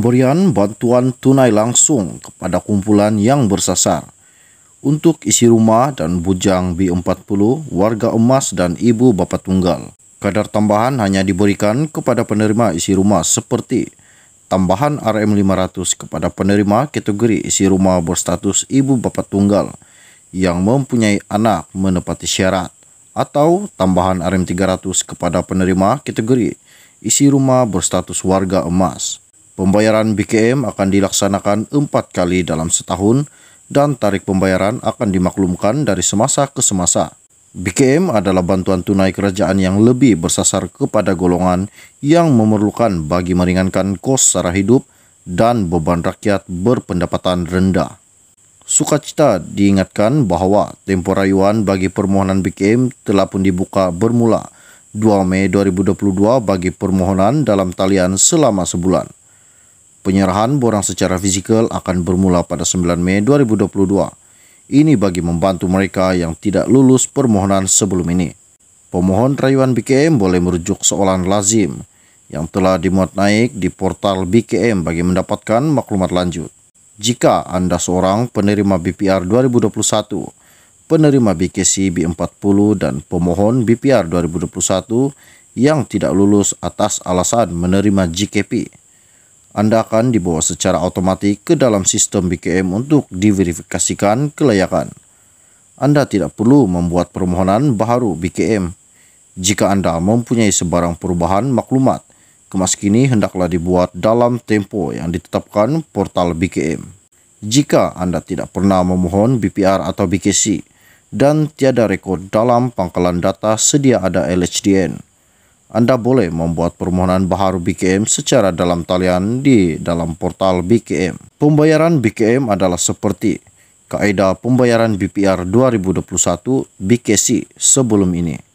pemberian bantuan tunai langsung kepada kumpulan yang bersasar. Untuk isi rumah dan bujang B40, warga emas dan ibu bapa tunggal. Kadar tambahan hanya diberikan kepada penerima isi rumah seperti tambahan RM500 kepada penerima kategori isi rumah berstatus ibu bapa tunggal yang mempunyai anak menepati syarat atau tambahan RM300 kepada penerima kategori isi rumah berstatus warga emas. Pembayaran BKM akan dilaksanakan empat kali dalam setahun dan tarik pembayaran akan dimaklumkan dari semasa ke semasa. BKM adalah bantuan tunai kerajaan yang lebih bersasar kepada golongan yang memerlukan bagi meringankan kos secara hidup dan beban rakyat berpendapatan rendah. Sukacita diingatkan bahwa tempoh rayuan bagi permohonan BKM telah pun dibuka bermula 2 Mei 2022 bagi permohonan dalam talian selama sebulan. Penyerahan borang secara fizikal akan bermula pada 9 Mei 2022. Ini bagi membantu mereka yang tidak lulus permohonan sebelum ini. Pemohon rayuan BKM boleh merujuk seolahan lazim yang telah dimuat naik di portal BKM bagi mendapatkan maklumat lanjut. Jika Anda seorang penerima BPR 2021, penerima BKC B40 dan pemohon BPR 2021 yang tidak lulus atas alasan menerima JKP. Anda akan dibawa secara otomatis ke dalam sistem BKM untuk diverifikasikan kelayakan. Anda tidak perlu membuat permohonan baru BKM. Jika Anda mempunyai sebarang perubahan maklumat, kemas kini hendaklah dibuat dalam tempo yang ditetapkan portal BKM. Jika Anda tidak pernah memohon BPR atau BKC dan tiada rekod dalam pangkalan data sedia ada LHDN, anda boleh membuat permohonan bahar BKM secara dalam talian di dalam portal BKM. Pembayaran BKM adalah seperti Kaedah Pembayaran BPR 2021 BKC sebelum ini.